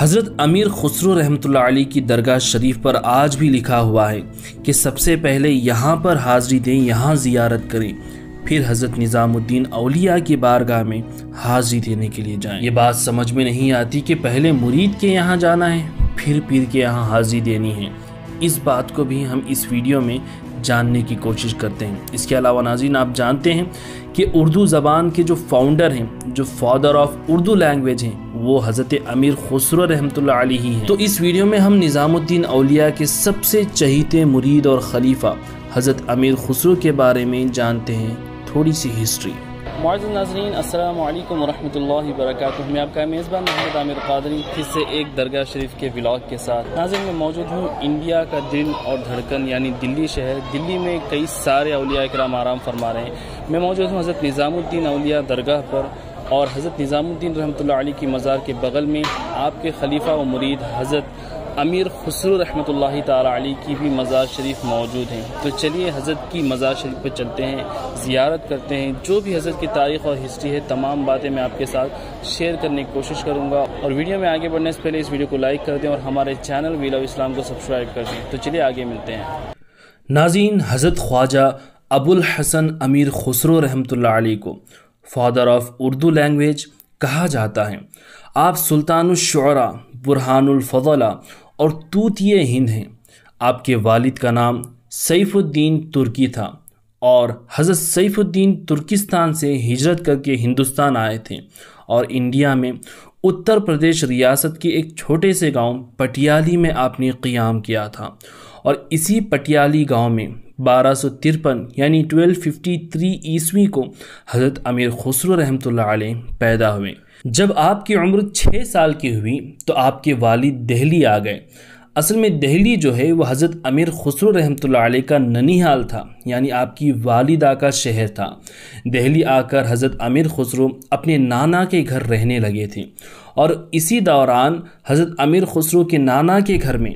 हज़रत अमीर खुसरो रहमत अली की दरगाह शरीफ पर आज भी लिखा हुआ है कि सबसे पहले यहाँ पर हाज़िरी दें यहाँ ज़ियारत करें फिर हज़रत निज़ामुद्दीन अलिया की बारगाह में हाजिरी देने के लिए जाएं। ये बात समझ में नहीं आती कि पहले मुरीद के यहाँ जाना है फिर पीर के यहाँ हाजिरी देनी है इस बात को भी हम इस वीडियो में जानने की कोशिश करते हैं इसके अलावा नाजीन आप जानते हैं कि उर्दू ज़बान के जो फाउंडर हैं जो फादर ऑफ उर्दू लैंग्वेज हैं वो हज़रत अमीर खुसरो रहमतुल्ला अली हैं तो इस वीडियो में हम निज़ामुद्दीन अलिया के सबसे चहीते मुरीद और खलीफा हज़रत अमीर खुसरो के बारे में जानते हैं थोड़ी सी हिस्ट्री मौज नाजरीन असल वरहमल वरक मैं आपका मेज़बान मोहम्मद आमिर कादरी फिर से एक दरगाह शरीफ के ब्लाग के साथ नाजिर मैं मौजूद हूँ इंडिया का दिल और धड़कन यानी दिल्ली शहर दिल्ली में कई सारे अलिया कराम आराम फरमा रहे हैं मैं मौजूद हूँ हज़रत निज़ामुद्दीन अलिया दरगाह पर और हज़रत निज़ामुद्दीन रहमत की मज़ार के बगल में आपके खलीफा व मुरीद हज़रत अमीर खसरू रहमत ताली की भी मज़ार शरीफ मौजूद हैं तो चलिए हज़रत की मज़ार शरीफ पर चलते हैं ज़ियारत करते हैं जो भी हज़रत की तारीख़ और हिस्ट्री है तमाम बातें मैं आपके साथ शेयर करने की कोशिश करूँगा और वीडियो में आगे बढ़ने से पहले इस वीडियो को लाइक कर दें और हमारे चैनल वीला इस्लाम को सब्सक्राइब कर दें तो चलिए आगे मिलते हैं नाजीन हज़रत ख्वाजा अबुल हसन अमीर खसरो रहमत को फादर ऑफ उर्दू लैंग्वेज कहा जाता है आप सुल्तानशरा बुरहानफला और तूतिय हिंद हैं आपके वालिद का नाम सैफुद्दीन तुर्की था और हज़रत सैफुद्दीन तुर्किस्तान से हिजरत करके हिंदुस्तान आए थे और इंडिया में उत्तर प्रदेश रियासत के एक छोटे से गांव पटियाली में आपने क़ियाम किया था और इसी पटियाली गांव में बारह सौ तिरपन यानी ट्वेल्व फिफ्टी थ्री ईस्वी को हज़रत अमीर खसर रहमत पैदा हुए जब आपकी उम्र छः साल की हुई तो आपके वालिद दहली आ गए असल में दहली जो है वह हज़रत अमीर खुसरो रहमत का ननिहाल था यानी आपकी वालिदा का शहर था दहली आकर हज़रत अमीर खुसरो अपने नाना के घर रहने लगे थे और इसी दौरान हज़रत अमीर खसरो के नाना के घर में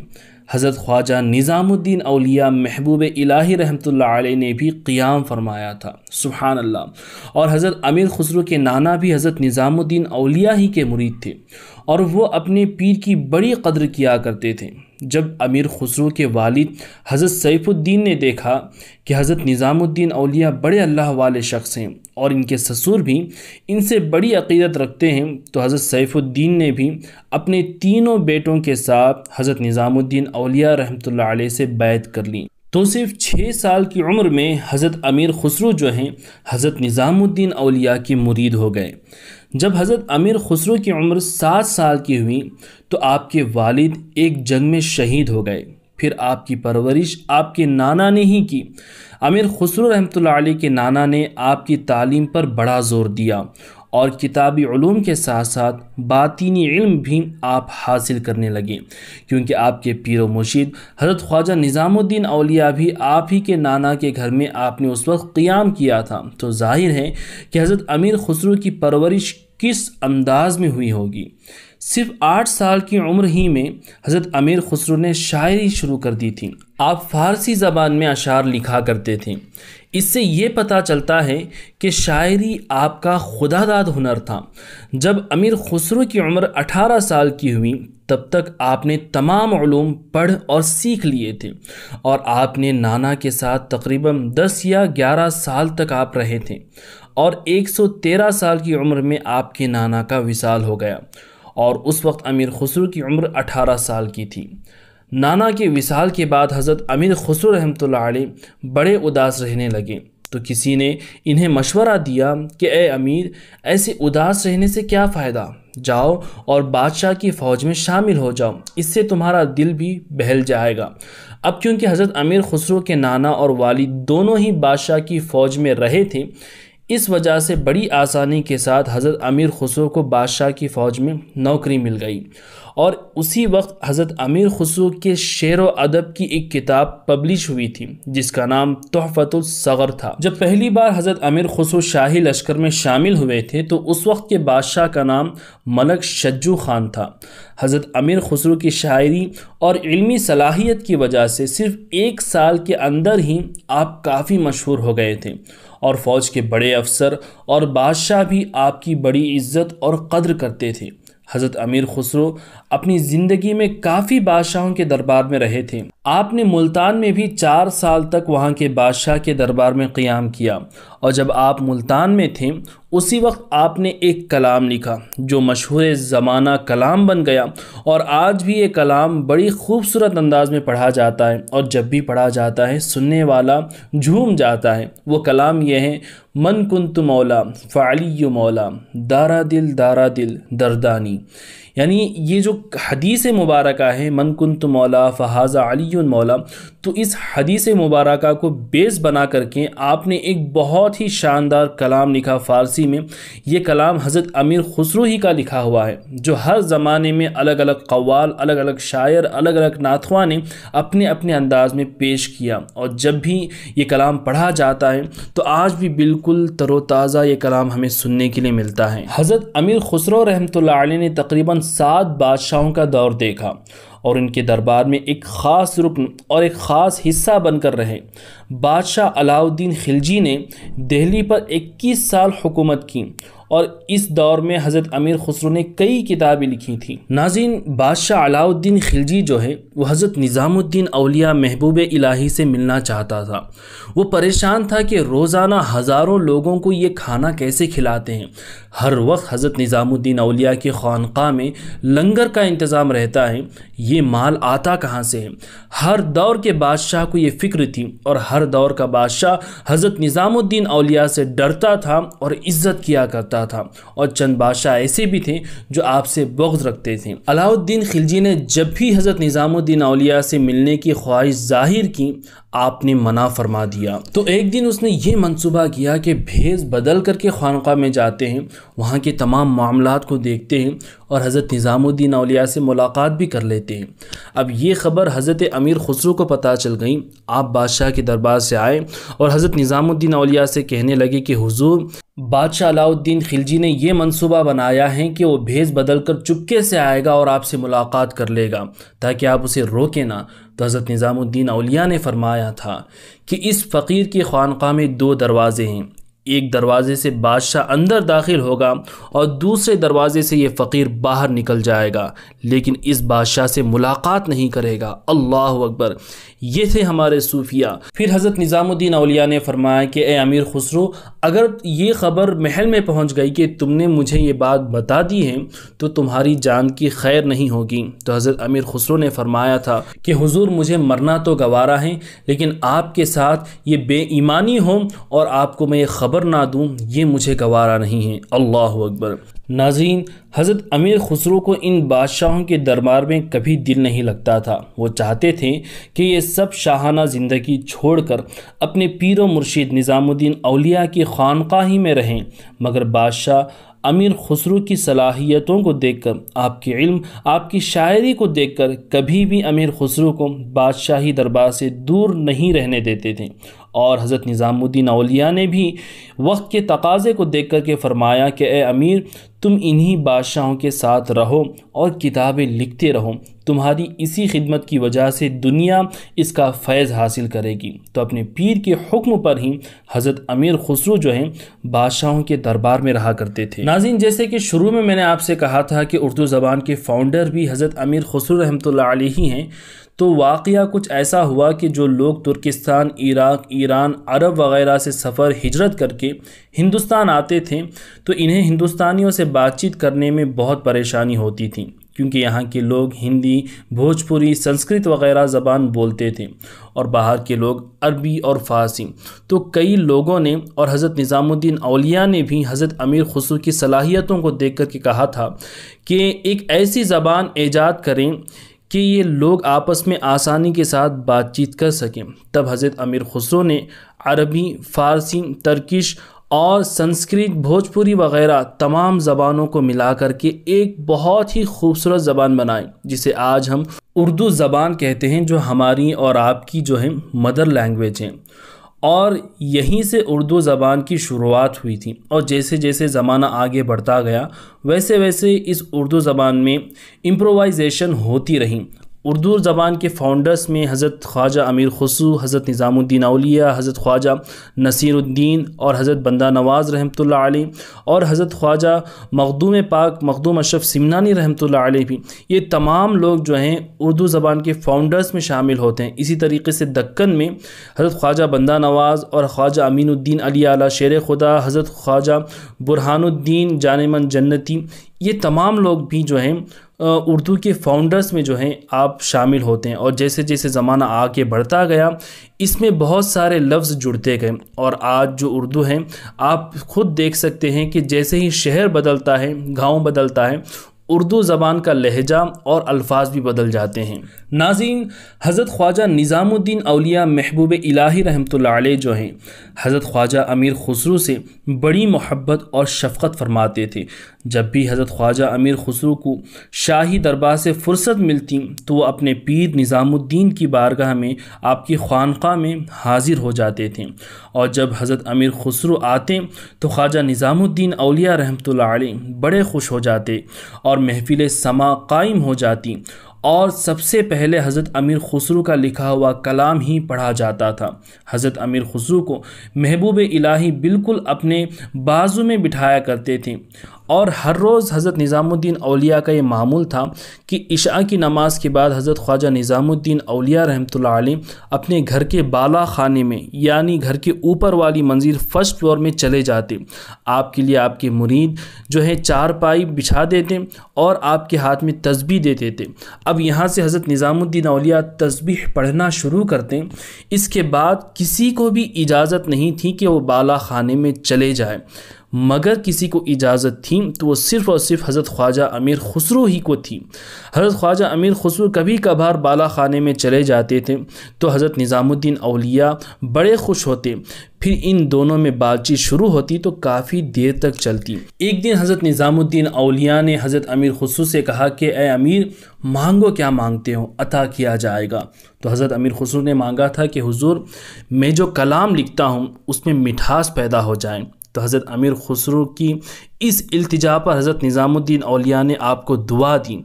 हज़रत ख्वाजा निज़ामुद्दीन अलिया महबूब इलाही रहमत ने भी क़ियाम फरमाया था सुबहान अल्लाह और हज़रत अमीर खुसरो के नाना भी हज़रत निज़ामुद्दीन अलिया ही के मुरीद थे और वो अपने पीर की बड़ी कदर किया करते थे जब अमीर खुसरो के वालिद हज़रत सैफुद्दीन ने देखा कि हज़रत निज़ामुद्दीन अलिया बड़े अल्लाह वाले शख्स हैं और इनके ससुर भी इनसे बड़ी अकीदत रखते हैं तो हज़रत सैफुद्दीन ने भी अपने तीनों बेटों के साथ हज़रत निज़ामुद्दीन अलिया रहमतुल्लाह अलैह से बैत कर ली तो सिर्फ छः साल की उम्र में हज़रत अमीर खुसरो जो हैं हज़रत निज़ामुद्दीन अलिया के मुरीद हो गए जब हज़रत अमीर खुसरो की उम्र सात साल की हुई तो आपके वालिद एक जंग में शहीद हो गए फिर आपकी परवरिश आपके नाना ने ही की अमीर खुसरो रहमत के नाना ने आपकी तालीम पर बड़ा ज़ोर दिया और किताबी ूम के साथ साथ बातनी इल्म भी आप हासिल करने लगे क्योंकि आपके पीर मुर्शीद हज़रत ख्वाजा निज़ामुद्दीन अलिया भी आप ही के नाना के घर में आपने उस वक्त क़्याम किया था तो जाहिर है कि हज़रत अमीर खसरू की परवरिश किस अंदाज में हुई होगी सिर्फ आठ साल की उम्र ही में हज़रत अमीर खसरू ने शायरी शुरू कर दी थी आप फ़ारसी ज़बान में अशार लिखा करते थे इससे ये पता चलता है कि शायरी आपका खुदादाद हुनर था जब अमीर खुसरो की उम्र 18 साल की हुई तब तक आपने तमाम ूम पढ़ और सीख लिए थे और आपने नाना के साथ तकरीबन 10 या 11 साल तक आप रहे थे और 113 साल की उम्र में आपके नाना का विशाल हो गया और उस वक्त अमीर खुसरू की उम्र 18 साल की थी नाना के विशाल के बाद हज़रत अमीर खसरू रहमत बड़े उदास रहने लगे तो किसी ने इन्हें मशवरा दिया कि ए अमीर ऐसे उदास रहने से क्या फ़ायदा जाओ और बादशाह की फ़ौज में शामिल हो जाओ इससे तुम्हारा दिल भी बहल जाएगा अब क्योंकि हज़रत अमीर खसरो के नाना और वाली दोनों ही बादशाह की फ़ौज में रहे थे इस वजह से बड़ी आसानी के साथ हज़रत अमीर खसरो को बादशाह की फ़ौज में नौकरी मिल गई और उसी वक्त हज़रत अमीर खसू के शेर व अदब की एक किताब पब्लिश हुई थी जिसका नाम तोहफ़तुलसगर था जब पहली बार हज़रत अमीर खसू शाही लश्कर में शामिल हुए थे तो उस वक्त के बादशाह का नाम मलक शज्जू खान था हज़रत अमीर खसरू की शायरी और इलमी सलाहियत की वजह से सिर्फ एक साल के अंदर ही आप काफ़ी मशहूर हो गए थे और फ़ौज के बड़े अफसर और बादशाह भी आपकी बड़ी इज़्ज़त और कद्र करते थे हज़रत अमीर खुसरो अपनी ज़िंदगी में काफ़ी बादशाहों के दरबार में रहे थे आपने मुल्तान में भी चार साल तक वहाँ के बादशाह के दरबार में क़्याम किया और जब आप मुल्तान में थे उसी वक्त आपने एक कलाम लिखा जो मशहूर ज़माना कलाम बन गया और आज भी ये कलाम बड़ी खूबसूरत अंदाज में पढ़ा जाता है और जब भी पढ़ा जाता है सुनने वाला झूम जाता है वो कलाम यह है मन कुंत मौला फ़ाली मौला दारा दिल दारा दिल दरदानी यानी ये जो हदीस मुबारक है मन कन तो मौला फ़हाज़ा अली मौला तो इस हदीस मुबारक को बेस बना करके आपने एक बहुत ही शानदार कलाम लिखा फ़ारसी में ये कलाम हज़रत अमीर खसरू ही का लिखा हुआ है जो हर ज़माने में अलग अलग कवाल अलग अलग शायर अलग अलग नाथवा ने अपने अपने अंदाज में पेश किया और जब भी ये कलाम पढ़ा जाता है तो आज भी बिल्कुल तरोताज़ा ये कलाम हमें सुनने के लिए मिलता है हज़रत अमीर खसरो रहमत ने तकरीबन सात बादशाहों का दौर देखा और इनके दरबार में एक ख़ास रुकन और एक ख़ास हिस्सा बनकर रहे बादशाह अलाउद्दीन खिलजी ने दिल्ली पर 21 साल हुकूमत की और इस दौर में हज़रत अमीर खुसरो ने कई किताबें लिखी थीं नाजिन बादशाह अलाउद्दीन खिलजी जो है वो हज़रत निज़ामुद्दीन अलिया महबूब इलाही से मिलना चाहता था वो परेशान था कि रोज़ाना हज़ारों लोगों को ये खाना कैसे खिलाते हैं हर वक्त हज़रत निज़ामुद्दीन अलिया के खानका में लंगर का इंतज़ाम रहता है ये माल आता कहाँ से है हर दौर के बादशाह को ये फ़िक्र थी और हर दौर का बादशाह हज़रत निज़ामुद्दीन अलिया से डरता था और इज़्ज़त किया करता करता था और चंद बादशाह ऐसे भी थे जो आपसे बग्ज रखते थे अलाउद्दीन खिलजी ने जब भी हज़रत निज़ामुद्दीन अलिया से मिलने की ख्वाहिश जाहिर की आपने मना फरमा दिया तो एक दिन उसने ये मंसूबा किया कि भेज बदल करके खानका में जाते हैं वहाँ के तमाम मामला को देखते हैं और हज़रत निज़ामुद्दीन अलिया से मुलाकात भी कर लेते हैं अब ये ख़बर हज़रत अमीर खुसरो को पता चल गई आप बादशाह के दरबार से आए और हज़रत निज़ामुद्दीन अलिया से कहने लगे कि हुजूर बादशाह अलाउद्दीन खिलजी ने यह मंसूबा बनाया है कि वो भेज बदल कर चुपके से आएगा और आपसे मुलाकात कर लेगा ताकि आप उसे रोके ना तो हज़रत निज़ामुद्दीन अलिया ने फरमाया था कि इस फ़कीर की खानक में दो दरवाज़े हैं एक दरवाज़े से बादशाह अंदर दाखिल होगा और दूसरे दरवाज़े से ये फ़कीर बाहर निकल जाएगा लेकिन इस बादशाह से मुलाकात नहीं करेगा अल्लाह अकबर ये थे हमारे सूफिया फिर हज़रत निज़ामुद्दीन अलिया ने फरमाया कि ए अमीर खुसरो अगर ये ख़बर महल में पहुंच गई कि तुमने मुझे ये बात बता दी है तो तुम्हारी जान की खैर नहीं होगी तो हज़रत अमीर खुसरो ने फरमाया था कि हुजूर मुझे मरना तो गवारा है लेकिन आपके साथ ये बेईमानी हो और आपको मैं ये खबर खबर ना दूँ ये मुझे गवारा नहीं है अल्लाह अकबर नाजीन हज़रत अमीर खुसरो को इन बादशाहों के दरबार में कभी दिल नहीं लगता था वो चाहते थे कि ये सब शाहाना ज़िंदगी छोड़कर अपने पीर मुर्शीद निज़ामुद्दीन अलिया की खानका ही में रहें मगर बादशाह अमीर खुसरो की सलाहियतों को देखकर आपके इल्म आपकी शायरी को देखकर कभी भी अमीर खुसरू को बादशाही दरबार से दूर नहीं रहने देते थे और हज़रत निज़ामुद्दीन अलिया ने भी वक्त के तकाज़े को देख कर के फ़रमाया कि ए अमीर तुम इन्हीं बादशाहों के साथ रहो और किताबें लिखते रहो तुम्हारी इसी खिदमत की वजह से दुनिया इसका फैज़ हासिल करेगी तो अपने पीर के हुक्म पर ही हज़रत अमीर खसरू जो हैं बादशाहों के दरबार में रहा करते थे नाजिन जैसे कि शुरू में मैंने आपसे कहा था कि उर्दू ज़बान के फ़ाउंडर भी हज़रत अमीर खुसरू रहमत ही हैं तो वाक़ कुछ ऐसा हुआ कि जो लोग तुर्किस्तान इराक ईरान अरब वगैरह से सफ़र हिजरत करके हिंदुस्तान आते थे तो इन्हें हिंदुस्तानियों से बातचीत करने में बहुत परेशानी होती थी क्योंकि यहाँ के लोग हिंदी भोजपुरी संस्कृत वगैरह ज़बान बोलते थे और बाहर के लोग अरबी और फ़ारसी तो कई लोगों ने और हज़रत निज़ामुद्दीन अलिया ने भी हज़रत अमीर खसू की सलाहियतों को देख कर के कहा था कि एक ऐसी ज़बान ऐजाद करें कि ये लोग आपस में आसानी के साथ बातचीत कर सकें तब हज़रत अमीर खुसरो ने अरबी फ़ारसी तर्किश और संस्कृत भोजपुरी वगैरह तमाम ज़बानों को मिला करके एक बहुत ही खूबसूरत ज़बान बनाई जिसे आज हम उर्दू ज़बान कहते हैं जो हमारी और आपकी जो है मदर लैंग्वेज हैं और यहीं से उर्दू ज़बान की शुरुआत हुई थी और जैसे जैसे ज़माना आगे बढ़ता गया वैसे वैसे इस उर्दू ज़बान में इम्प्रोवाइजेशन होती रही उर्दू ज़बान के फाउंडर्स में हज़रत ख्वाजा अमीर खसू हज़रत निज़ामुद्दीन अलिया हज़रत ख्वाजा नसीरुद्दीन और हज़रत बंदा नवाज़ रहमत आलि और हज़रत ख्वाजा मखदूम पाक मखदूम अशरफ सिमनानी रहमत आलि भी ये तमाम लोग जो हैं उर्दू ज़बान के फाउंडर्स में शामिल होते हैं इसी तरीके से दक्कन में हज़रत ख्वाजा बंदा नवाज़ और ख्वाजा अमीनुद्दीन अली आला शेर खुदा हज़रत ख्वाजा बुरहानुद्दीन जानमन जन्नती ये तमाम लोग भी जो हैं उर्दू के फाउंडर्स में जो हैं आप शामिल होते हैं और जैसे जैसे ज़माना आगे बढ़ता गया इसमें बहुत सारे लफ्ज़ जुड़ते गए और आज जो उर्दू हैं आप खुद देख सकते हैं कि जैसे ही शहर बदलता है गांव बदलता है उर्दू ज़बान का लहजा और अल्फाज भी बदल जाते हैं नाजीन हज़रत ख्वाजा निज़ामुद्दीन अलिया महबूब इलाही रहमत जो हैं हज़रत ख्वाजा अमीर खसरू से बड़ी मोहब्बत और शफ़क़त फरमाते थे जब भी हज़रत ख्वाजा अमीर खुसरू को शाही दरबार से फुर्सत मिलती तो वह अपने पीर निज़ामुद्दीन की बारगाह में आपकी खानका में हाजिर हो जाते थे और जब हज़रत अमीर खसरू आते तो ख्वाजा निज़ामुद्दीन अलिया रहमत बड़े खुश हो जाते और महफिल समा कायम हो जाती और सबसे पहले हज़रत अमीर खुसरू का लिखा हुआ कलाम ही पढ़ा जाता था हज़रत अमीर खुसरू को महबूब इलाही बिल्कुल अपने बाजू में बिठाया करते थे और हर रोज़ हज़रत निज़ामुद्दीन अलिया का ये मामूल था कि इशा की नमाज़ के बाद हज़रत ख्वाजा निज़ामुद्दीन अलिया रहमत अपने घर के बाला खाने में यानी घर के ऊपर वाली मंजिल फर्स्ट फ्लोर में चले जाते आपके लिए आपके मुरीद जो है चार पाई बिछा देते और आपके हाथ में तस्बी दे देते अब यहाँ से हज़रत निज़ामुद्दीन अलिया तस्बी पढ़ना शुरू करते इसके बाद किसी को भी इजाज़त नहीं थी कि वो बाला खाने में चले जाए मगर किसी को इजाज़त थी तो वो सिर्फ़ और सिर्फ हज़रत ख्वाजा अमीर खुसरो ही को थी हज़रत ख्वाजा अमीर खुसरो कभी कभार बाला खाने में चले जाते थे तो हज़रत निज़ामुद्दीन अलिया बड़े खुश होते फिर इन दोनों में बातचीत शुरू होती तो काफ़ी देर तक चलती एक दिन हज़रत निज़ामुद्दीन अलिया ने हज़रत अमीर खसू से कहा कि ए अमीर मांगो क्या मांगते हो अता किया जाएगा तो हज़रत अमीर खसू ने मांगा था कि हुजूर मैं जो कलाम लिखता हूँ उसमें मिठास पैदा हो जाए तो हज़रत अमीर खसरो की इस अल्तजा पर हज़रत निज़ामुद्दीन अलिया ने आपको दुआ दी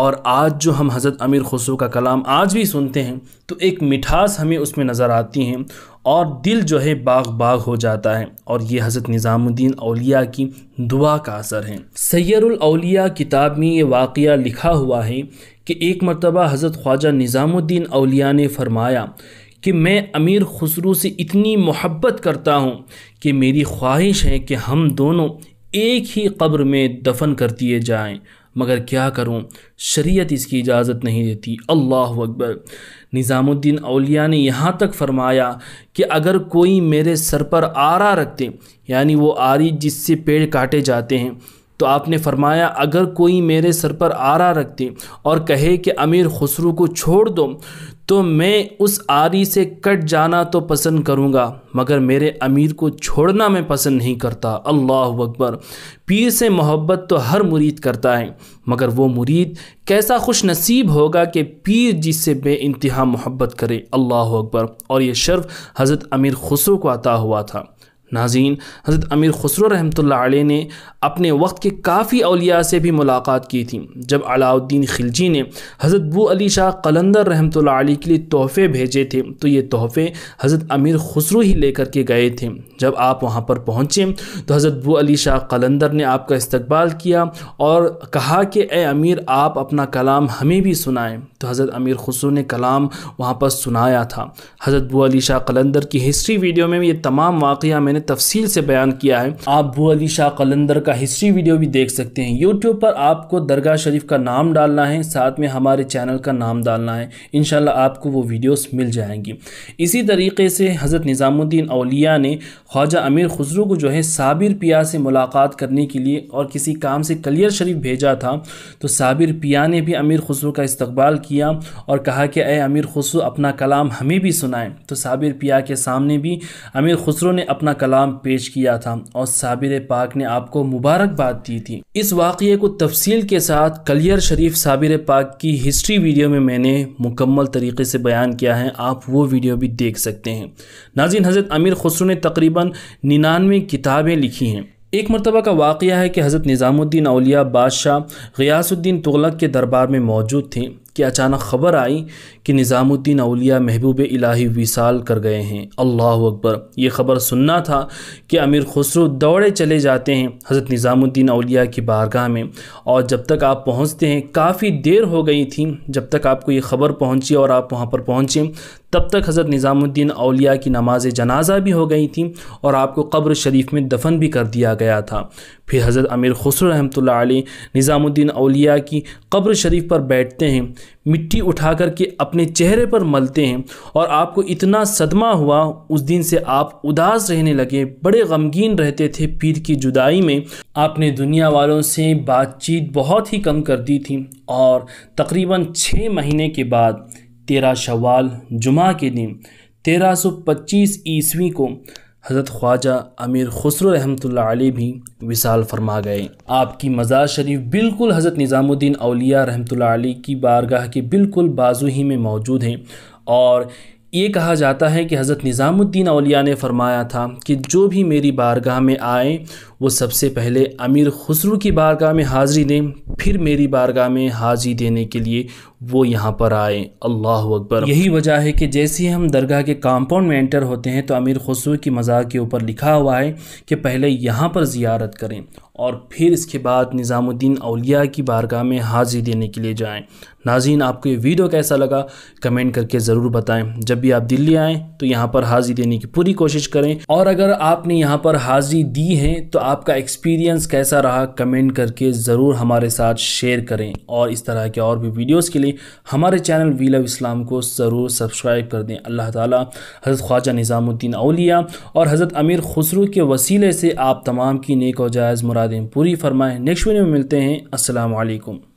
और आज जो हम हज़रत अमीर खसरो का कलाम आज भी सुनते हैं तो एक मिठास हमें उसमें नज़र आती हैं और दिल जो है बाग बाग हो जाता है और ये हज़रत निज़ामुद्दीन अलिया की दुआ का असर है सैरलिया किताब में ये वाक़ लिखा हुआ है कि एक मरतबा हज़रत ख्वाजा निज़ामुद्दीन अलिया ने फरमाया कि मैं अमीर खुसरू से इतनी मोहब्बत करता हूँ कि मेरी ख्वाहिश है कि हम दोनों एक ही कब्र में दफन कर दिए जाएँ मगर क्या करूँ शरीयत इसकी इजाज़त नहीं देती अल्लाह अकबर निज़ामुद्दीन अलिया ने यहाँ तक फरमाया कि अगर कोई मेरे सर पर आरा रखते यानी वो आरी जिससे पेड़ काटे जाते हैं तो आपने फरमाया अगर कोई मेरे सर पर आरा दे और कहे कि अमीर खुसरू को छोड़ दो तो मैं उस आरी से कट जाना तो पसंद करूँगा मगर मेरे अमीर को छोड़ना मैं पसंद नहीं करता अल्लाह अकबर पीर से मोहब्बत तो हर मुरीद करता है मगर वो मुरीद कैसा खुश नसीब होगा कि पीर जिससे बे इंतहा मोहब्बत करे अल्लाह अकबर और ये शर्फ हज़रत अमीर खुसरू को आता हुआ था नाजीन हज़रत अमीर खसरो रहमत ने अपने वक्त के काफ़ी अलिया से भी मुलाकात की थी जब अलाउद्दीन खिलजी ने हज़रत बू अली शाह कलंदर रहमत के लिए तोहफ़े भेजे थे तो ये तोहफ़े हज़रत अमीर खसरो ही लेकर के गए थे जब आप वहाँ पर पहुँचे तो हज़रत बू अली शाह कलंदर ने आपका इस्तबाल किया और कहा कि ए अमीर आप अपना कलाम हमें भी सुनाएँ तो हज़रत अमीर खसरो ने कलाम वहाँ पर सुनाया था हज़रत बू अली शाह कलंदर की हिस्ट्री वीडियो में ये तमाम वाक़ मैंने मैंने तफसील से बयान किया है आप भू अली शाह कलंदर का हिस्ट्री वीडियो भी देख सकते हैं यूट्यूब पर आपको दरगाह शरीफ का नाम डालना है साथ में हमारे चैनल का नाम डालना है इन आपको वो वीडियोस मिल जाएंगी इसी तरीके से हज़रत निज़ामुद्दीन अलिया ने ख्वाजा अमीर खुसरू को जो है साबिर पिया से मुलाकात करने के लिए और किसी काम से कलियर शरीफ भेजा था तो साबिर पिया ने भी अमीर खुसरू का इस्तबाल किया और कहा कि अय अमीर खुसरू अपना कलाम हमें भी सुनाएं तो साबिर पिया के सामने भी अमीर खुसरू ने अपना कलाम पेश किया था और साबिर पाक ने आपको मुबारकबाद दी थी इस वाक़े को तफसील के साथ कलियर शरीफ साबिर पाक की हिस्ट्री वीडियो में मैंने मुकम्मल तरीके से बयान किया है आप वो वीडियो भी देख सकते हैं नाजिन हज़रत अमीर खसरो ने तकरीबन निन्यानवे किताबें लिखी हैं एक मरतबा का वाक़ है कि हज़रत निज़ामुद्दीन अलिया बादशाह गयासुद्दीन तुगलक के दरबार में मौजूद थे कि अचानक ख़बर आई कि निज़ामुद्दीन अलिया महबूब इलाही विसाल कर गए हैं अल्लाह अकबर ये ख़बर सुनना था कि अमीर खुसरू दौड़े चले जाते हैं हज़रत निज़ामुद्दीन अलिया की बारगाह में और जब तक आप पहुँचते हैं काफ़ी देर हो गई थी जब तक आपको ये ख़बर पहुँची और आप वहाँ पर पहुँचे तब तक हज़रत निज़ामुद्दीन अलिया की नमाज जनाजा भी हो गई थी और आपको कब्र शरीफ में दफन भी कर दिया गया था फिर हज़रत अमीर खसर रहमत निज़ामुद्दीन अलिया की कब्र शरीफ पर बैठते हैं मिट्टी उठा कर के अपने चेहरे पर मलते हैं और आपको इतना सदमा हुआ उस दिन से आप उदास रहने लगे बड़े गमगीन रहते थे पीर की जुदाई में आपने दुनिया वालों से बातचीत बहुत ही कम कर दी थी और तकरीबन छः महीने के बाद तेरह शवाल जुमा के दिन तेरह सौ पच्चीस ईस्वी को हज़रत ख्वाजा अमीर खुसरो रहमतुल्लाह अलैह भी विसाल फरमा गए आपकी मज़ार शरीफ बिल्कुल हज़रत निज़ामुद्दीन अलिया रहमतुल्लाह अलैह की बारगाह के बिल्कुल बाजू ही में मौजूद हैं और ये कहा जाता है कि हज़रत निज़ामुद्दीन अलिया ने फरमाया था कि जो भी मेरी बारगाह में आए वो सबसे पहले अमीर खसरू की बारगाह में हाजिरी दें फिर मेरी बारगाह में हाजिरी देने के लिए वो यहाँ पर आए अल्लाह अकबर यही वजह है कि जैसे ही हम दरगाह के कंपाउंड में एंटर होते हैं तो अमीर खसू की मज़ाक के ऊपर लिखा हुआ है कि पहले यहाँ पर जियारत करें और फिर इसके बाद निज़ामुद्दीन अलिया की बारगाह में हाजिर देने के लिए जाएं नाजीन आपको ये वीडियो कैसा लगा कमेंट करके ज़रूर बताएं जब भी आप दिल्ली आएँ तो यहाँ पर हाजिर देने की पूरी कोशिश करें और अगर आपने यहाँ पर हाज़िरी दी है तो आपका एक्सपीरियंस कैसा रहा कमेंट करके ज़रूर हमारे साथ शेयर करें और इस तरह के और भी वीडियोज़ के लिए दें हमारे चैनल वील इस्लाम को ज़रूर सब्सक्राइब कर दें अल्लाह ताला हज़रत ख्वाजा निज़ामुद्दीन अलिया और हज़रत अमीर खसरू के वसीले से आप तमाम की नेक और जायज़ मुरादें पूरी फरमाएँ नेक्स्ट वीडियो में मिलते हैं असलकम